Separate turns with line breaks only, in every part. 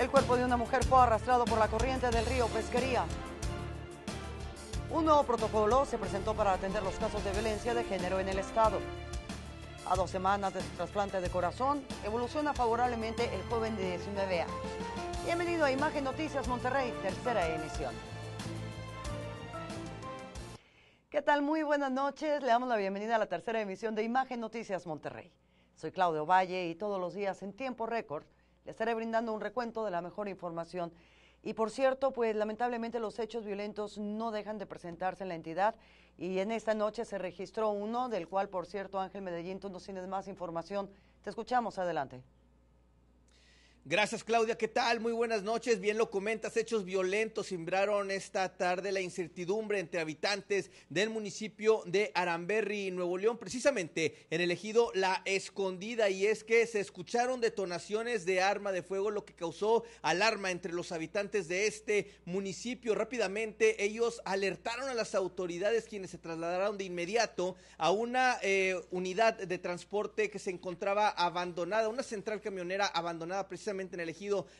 El cuerpo de una mujer fue arrastrado por la corriente del río Pesquería. Un nuevo protocolo se presentó para atender los casos de violencia de género en el Estado. A dos semanas de su trasplante de corazón, evoluciona favorablemente el joven de 19 años. Bienvenido a Imagen Noticias Monterrey, tercera emisión. ¿Qué tal? Muy buenas noches. Le damos la bienvenida a la tercera emisión de Imagen Noticias Monterrey. Soy Claudio Valle y todos los días en tiempo récord Estaré brindando un recuento de la mejor información. Y por cierto, pues lamentablemente los hechos violentos no dejan de presentarse en la entidad y en esta noche se registró uno, del cual por cierto Ángel Medellín, tú nos tienes más información. Te escuchamos, adelante.
Gracias Claudia, ¿qué tal? Muy buenas noches, bien lo comentas, hechos violentos sembraron esta tarde la incertidumbre entre habitantes del municipio de Aramberri, Nuevo León, precisamente en el ejido La Escondida, y es que se escucharon detonaciones de arma de fuego, lo que causó alarma entre los habitantes de este municipio. Rápidamente ellos alertaron a las autoridades quienes se trasladaron de inmediato a una eh, unidad de transporte que se encontraba abandonada, una central camionera abandonada precisamente en el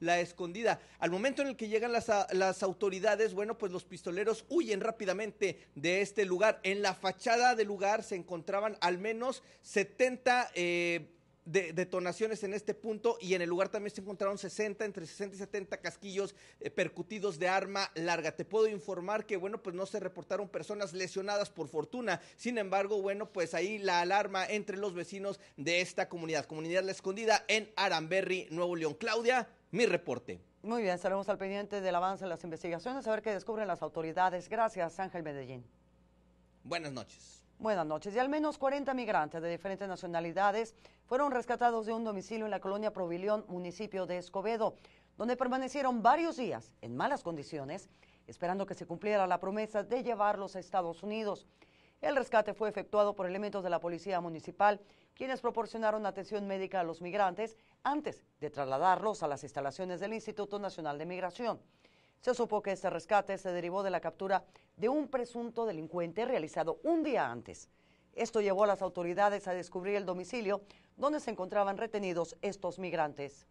La Escondida. Al momento en el que llegan ah, las, autoridades, bueno, pues los pistoleros huyen rápidamente de este lugar. En la fachada del lugar se encontraban al menos 70 de detonaciones en este punto y en el lugar también se encontraron 60, entre 60 y 70 casquillos eh, percutidos de arma larga. Te puedo informar que, bueno, pues no se reportaron personas lesionadas por fortuna. Sin embargo, bueno, pues ahí la alarma entre los vecinos de esta comunidad, comunidad La Escondida en Aramberry, Nuevo León. Claudia, mi reporte.
Muy bien, estaremos al pendiente del avance de las investigaciones, a ver qué descubren las autoridades. Gracias, Ángel Medellín.
Buenas noches.
Buenas noches. Y al menos 40 migrantes de diferentes nacionalidades fueron rescatados de un domicilio en la colonia Provilión, municipio de Escobedo, donde permanecieron varios días en malas condiciones, esperando que se cumpliera la promesa de llevarlos a Estados Unidos. El rescate fue efectuado por elementos de la Policía Municipal, quienes proporcionaron atención médica a los migrantes antes de trasladarlos a las instalaciones del Instituto Nacional de Migración. Se supo que este rescate se derivó de la captura de un presunto delincuente realizado un día antes. Esto llevó a las autoridades a descubrir el domicilio donde se encontraban retenidos estos migrantes.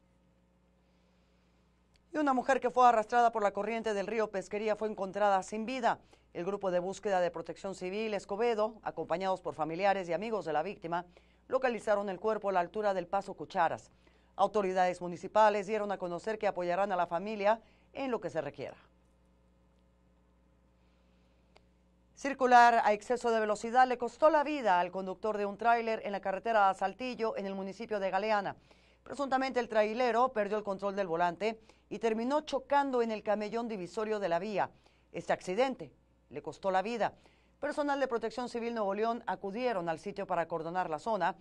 Y una mujer que fue arrastrada por la corriente del río Pesquería fue encontrada sin vida. El grupo de búsqueda de protección civil Escobedo, acompañados por familiares y amigos de la víctima, localizaron el cuerpo a la altura del paso Cucharas. Autoridades municipales dieron a conocer que apoyarán a la familia en lo que se requiera. Circular a exceso de velocidad le costó la vida al conductor de un tráiler en la carretera a Saltillo, en el municipio de Galeana. Presuntamente el trailero perdió el control del volante y terminó chocando en el camellón divisorio de la vía. Este accidente le costó la vida. Personal de Protección Civil Nuevo León acudieron al sitio para acordonar la zona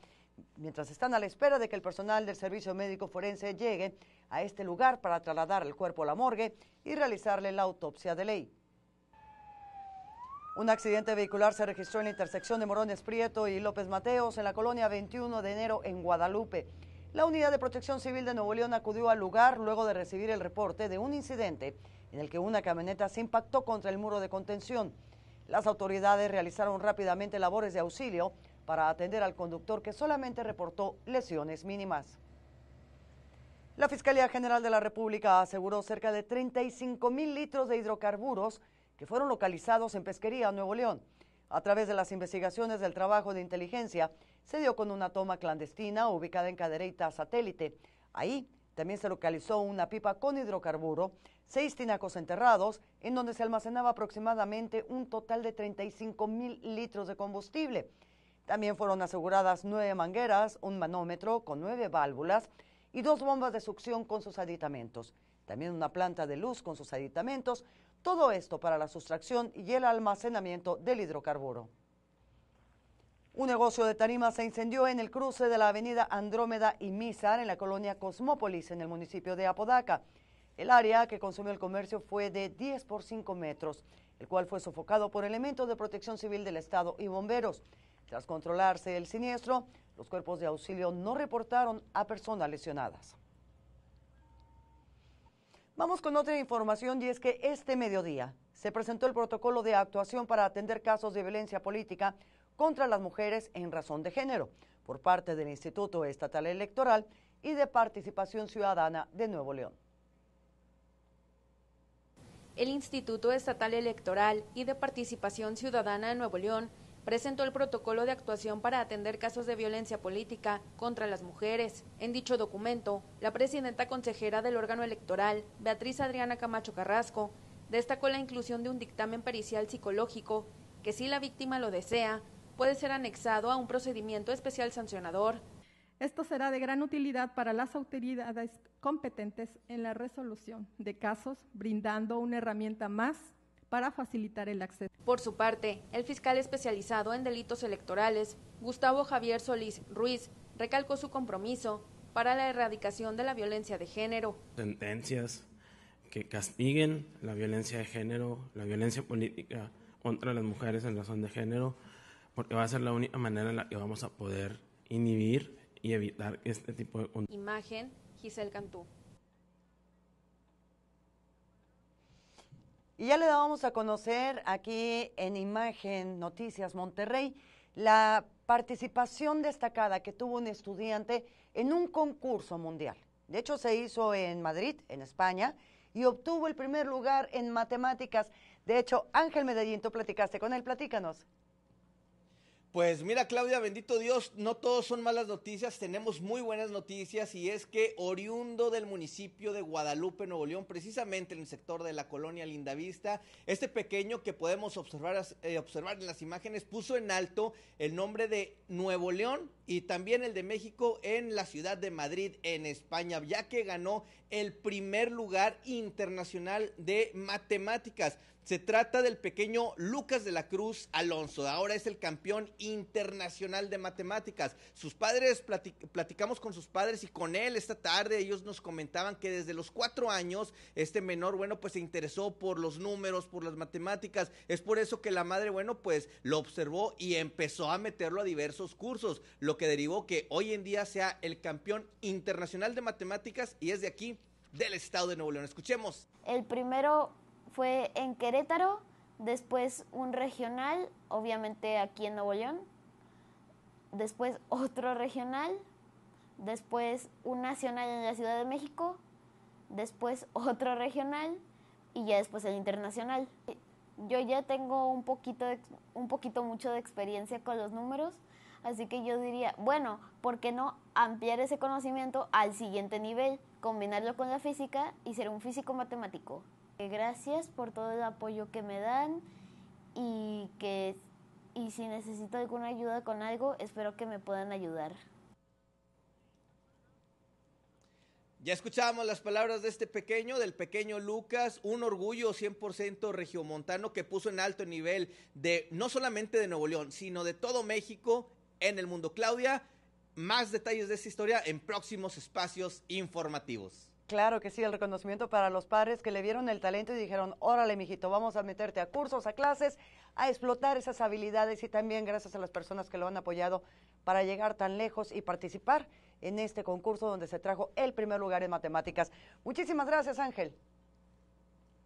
mientras están a la espera de que el personal del servicio médico forense llegue a este lugar para trasladar el cuerpo a la morgue y realizarle la autopsia de ley. Un accidente vehicular se registró en la intersección de Morones Prieto y López Mateos en la colonia 21 de enero en Guadalupe. La Unidad de Protección Civil de Nuevo León acudió al lugar luego de recibir el reporte de un incidente en el que una camioneta se impactó contra el muro de contención. Las autoridades realizaron rápidamente labores de auxilio para atender al conductor que solamente reportó lesiones mínimas. La Fiscalía General de la República aseguró cerca de 35 mil litros de hidrocarburos que fueron localizados en Pesquería, Nuevo León. A través de las investigaciones del trabajo de inteligencia, se dio con una toma clandestina ubicada en Cadereyta Satélite. Ahí también se localizó una pipa con hidrocarburo, seis tinacos enterrados, en donde se almacenaba aproximadamente un total de 35 mil litros de combustible. También fueron aseguradas nueve mangueras, un manómetro con nueve válvulas y dos bombas de succión con sus aditamentos. También una planta de luz con sus aditamentos. Todo esto para la sustracción y el almacenamiento del hidrocarburo. Un negocio de tarima se incendió en el cruce de la avenida Andrómeda y Mizar en la colonia Cosmópolis, en el municipio de Apodaca. El área que consumió el comercio fue de 10 por 5 metros, el cual fue sofocado por elementos de protección civil del Estado y bomberos. Tras controlarse el siniestro, los cuerpos de auxilio no reportaron a personas lesionadas. Vamos con otra información y es que este mediodía se presentó el protocolo de actuación para atender casos de violencia política contra las mujeres en razón de género por parte del Instituto Estatal Electoral y de Participación Ciudadana de Nuevo León.
El Instituto Estatal Electoral y de Participación Ciudadana de Nuevo León presentó el protocolo de actuación para atender casos de violencia política contra las mujeres. En dicho documento, la presidenta consejera del órgano electoral, Beatriz Adriana Camacho Carrasco, destacó la inclusión de un dictamen pericial psicológico que si la víctima lo desea, puede ser anexado a un procedimiento especial sancionador. Esto será de gran utilidad para las autoridades competentes en la resolución de casos, brindando una herramienta más para facilitar el acceso. Por su parte, el fiscal especializado en delitos electorales, Gustavo Javier Solís Ruiz, recalcó su compromiso para la erradicación de la violencia de género.
Sentencias que castiguen la violencia de género, la violencia política contra las mujeres en razón de género, porque va a ser la única manera en la que vamos a poder inhibir y evitar este tipo de... Imagen, Giselle Cantú. Y ya le dábamos a conocer aquí en Imagen Noticias Monterrey la participación destacada que tuvo un estudiante en un concurso mundial. De hecho, se hizo en Madrid, en España, y obtuvo el primer lugar en matemáticas. De hecho, Ángel Medellín, tú platicaste con él, platícanos.
Pues mira Claudia, bendito Dios, no todos son malas noticias, tenemos muy buenas noticias y es que oriundo del municipio de Guadalupe, Nuevo León, precisamente en el sector de la colonia Lindavista, este pequeño que podemos observar, eh, observar en las imágenes puso en alto el nombre de Nuevo León y también el de México en la ciudad de Madrid, en España, ya que ganó el primer lugar internacional de matemáticas. Se trata del pequeño Lucas de la Cruz Alonso. Ahora es el campeón internacional de matemáticas. Sus padres, platicamos con sus padres y con él esta tarde. Ellos nos comentaban que desde los cuatro años este menor, bueno, pues se interesó por los números, por las matemáticas. Es por eso que la madre, bueno, pues lo observó y empezó a meterlo a diversos cursos, lo que derivó que hoy en día sea el campeón internacional de matemáticas y es de aquí, del estado de Nuevo León. Escuchemos.
El primero fue en Querétaro, después un regional, obviamente aquí en Nuevo León, después otro regional, después un nacional en la Ciudad de México, después otro regional y ya después el internacional. Yo ya tengo un poquito, un poquito mucho de experiencia con los números, así que yo diría, bueno, ¿por qué no ampliar ese conocimiento al siguiente nivel, combinarlo con la física y ser un físico matemático? Gracias por todo el apoyo que me dan y que y si necesito alguna ayuda con algo, espero que me puedan ayudar.
Ya escuchábamos las palabras de este pequeño, del pequeño Lucas, un orgullo 100% regiomontano que puso en alto nivel de no solamente de Nuevo León, sino de todo México en el mundo. Claudia, más detalles de esta historia en próximos espacios informativos.
Claro que sí, el reconocimiento para los padres que le vieron el talento y dijeron, órale, mijito, vamos a meterte a cursos, a clases, a explotar esas habilidades y también gracias a las personas que lo han apoyado para llegar tan lejos y participar en este concurso donde se trajo el primer lugar en matemáticas. Muchísimas gracias, Ángel.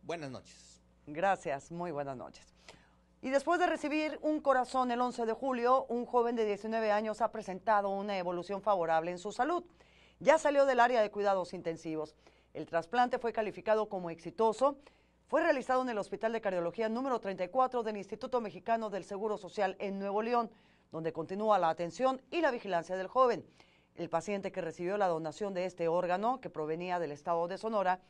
Buenas noches. Gracias, muy buenas noches. Y después de recibir un corazón el 11 de julio, un joven de 19 años ha presentado una evolución favorable en su salud ya salió del área de cuidados intensivos. El trasplante fue calificado como exitoso. Fue realizado en el Hospital de Cardiología número 34 del Instituto Mexicano del Seguro Social en Nuevo León, donde continúa la atención y la vigilancia del joven. El paciente que recibió la donación de este órgano, que provenía del estado de Sonora,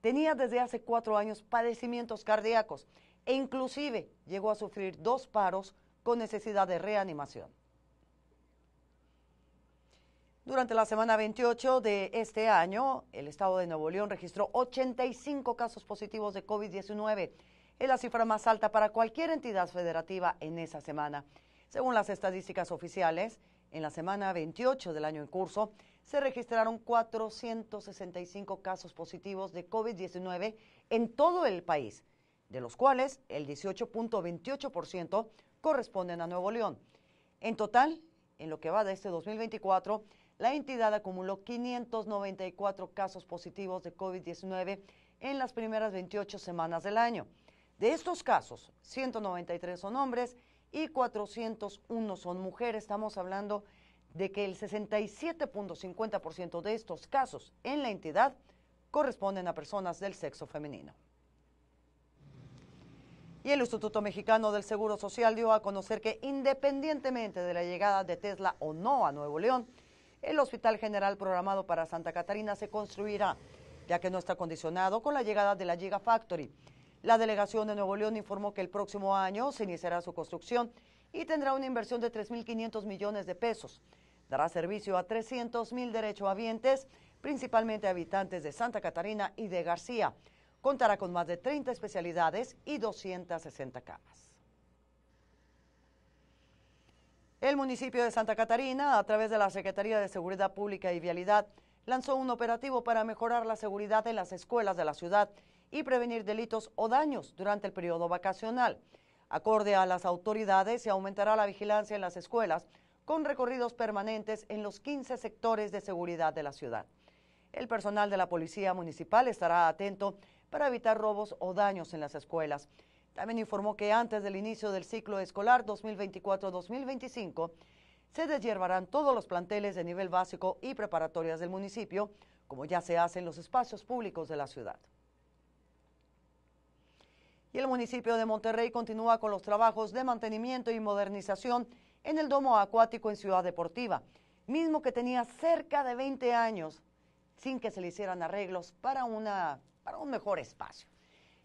tenía desde hace cuatro años padecimientos cardíacos e inclusive llegó a sufrir dos paros con necesidad de reanimación. Durante la semana 28 de este año, el estado de Nuevo León registró 85 casos positivos de COVID-19. Es la cifra más alta para cualquier entidad federativa en esa semana. Según las estadísticas oficiales, en la semana 28 del año en curso, se registraron 465 casos positivos de COVID-19 en todo el país, de los cuales el 18.28% corresponden a Nuevo León. En total, en lo que va de este 2024, la entidad acumuló 594 casos positivos de COVID-19 en las primeras 28 semanas del año. De estos casos, 193 son hombres y 401 son mujeres. Estamos hablando de que el 67.50% de estos casos en la entidad corresponden a personas del sexo femenino. Y el Instituto Mexicano del Seguro Social dio a conocer que independientemente de la llegada de Tesla o no a Nuevo León, el Hospital General programado para Santa Catarina se construirá, ya que no está condicionado con la llegada de la Factory. La delegación de Nuevo León informó que el próximo año se iniciará su construcción y tendrá una inversión de 3.500 millones de pesos. Dará servicio a 300.000 derechohabientes, principalmente habitantes de Santa Catarina y de García. Contará con más de 30 especialidades y 260 camas. El municipio de Santa Catarina, a través de la Secretaría de Seguridad Pública y Vialidad, lanzó un operativo para mejorar la seguridad en las escuelas de la ciudad y prevenir delitos o daños durante el periodo vacacional. Acorde a las autoridades, se aumentará la vigilancia en las escuelas con recorridos permanentes en los 15 sectores de seguridad de la ciudad. El personal de la Policía Municipal estará atento para evitar robos o daños en las escuelas. También informó que antes del inicio del ciclo escolar 2024-2025, se deshiervarán todos los planteles de nivel básico y preparatorias del municipio, como ya se hace en los espacios públicos de la ciudad. Y el municipio de Monterrey continúa con los trabajos de mantenimiento y modernización en el domo acuático en Ciudad Deportiva, mismo que tenía cerca de 20 años sin que se le hicieran arreglos para, para un mejor espacio.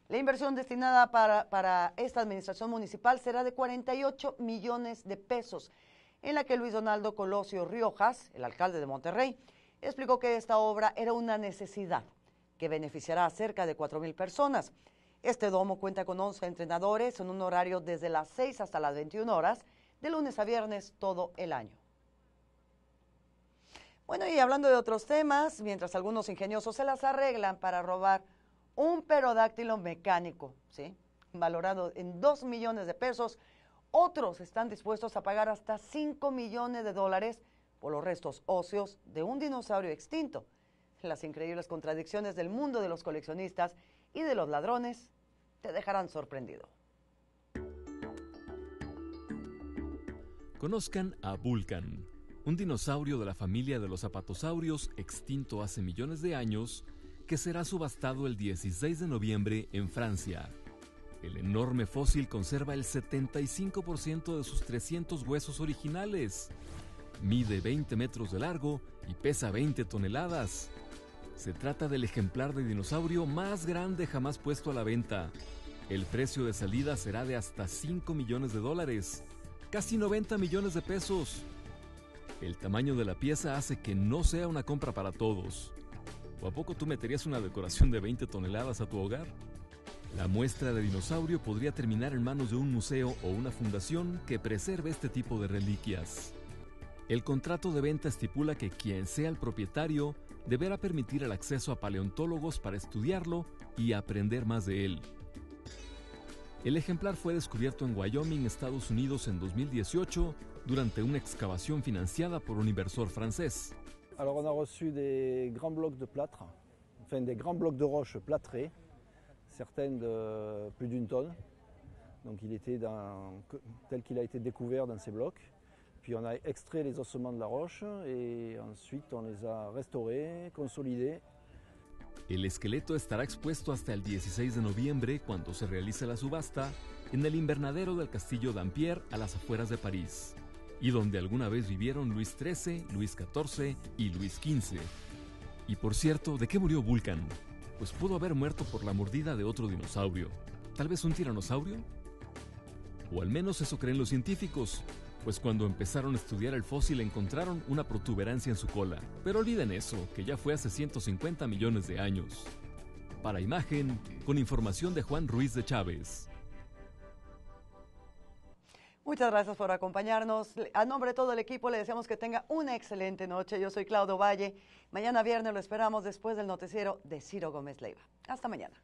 La inversión destinada para, esta administración municipal será de 48 millones de pesos, en la que Luis Donaldo Colosio Riojas, el alcalde de Monterrey, explicó que esta obra era una necesidad que beneficiará a cerca de 4 mil personas. Este domo cuenta con 11 entrenadores en un horario desde las 6 hasta las 21 horas, de lunes a viernes todo el año. Bueno, y hablando de otros temas, mientras algunos ingeniosos se las arreglan para robar un perodáctilo mecánico, ¿sí? valorado en 2 millones de pesos. Otros están dispuestos a pagar hasta 5 millones de dólares por los restos óseos de un dinosaurio extinto. Las increíbles contradicciones del mundo de los coleccionistas y de los ladrones te dejarán sorprendido.
Conozcan a Vulcan, un dinosaurio de la familia de los zapatosaurios extinto hace millones de años que será subastado el 16 de noviembre en Francia. El enorme fósil conserva el 75% de sus 300 huesos originales. Mide 20 metros de largo y pesa 20 toneladas. Se trata del ejemplar de dinosaurio más grande jamás puesto a la venta. El precio de salida será de hasta 5 millones de dólares, casi 90 millones de pesos. El tamaño de la pieza hace que no sea una compra para todos a poco tú meterías una decoración de 20 toneladas a tu hogar? La muestra de dinosaurio podría terminar en manos de un museo o una fundación que preserve este tipo de reliquias. El contrato de venta estipula que quien sea el propietario deberá permitir el acceso a paleontólogos para estudiarlo y aprender más de él. El ejemplar fue descubierto en Wyoming, Estados Unidos, en 2018 durante una excavación financiada por un inversor francés.
Alors on a reçu des grands blocs de plâtre, enfin des grands blocs de roches plâtrés, certaines de plus d'une tonne. il était tel qu'il a été découvert dans ces blocs. Puis on a extrait les ossements de la roche et ensuite on les a restaurés, consolidés.
El esqueleto estará expuesto hasta el 16 de noviembre cuando se réalise la subasta en el invernadero del Castillo Dampierre a las afueras de Paris. y donde alguna vez vivieron Luis XIII, Luis XIV y Luis XV. Y por cierto, ¿de qué murió Vulcan? Pues pudo haber muerto por la mordida de otro dinosaurio, tal vez un tiranosaurio. O al menos eso creen los científicos, pues cuando empezaron a estudiar el fósil encontraron una protuberancia en su cola. Pero olviden eso, que ya fue hace 150 millones de años. Para imagen, con información de Juan Ruiz de Chávez.
Muchas gracias por acompañarnos. A nombre de todo el equipo le deseamos que tenga una excelente noche. Yo soy Claudio Valle. Mañana viernes lo esperamos después del noticiero de Ciro Gómez Leiva. Hasta mañana.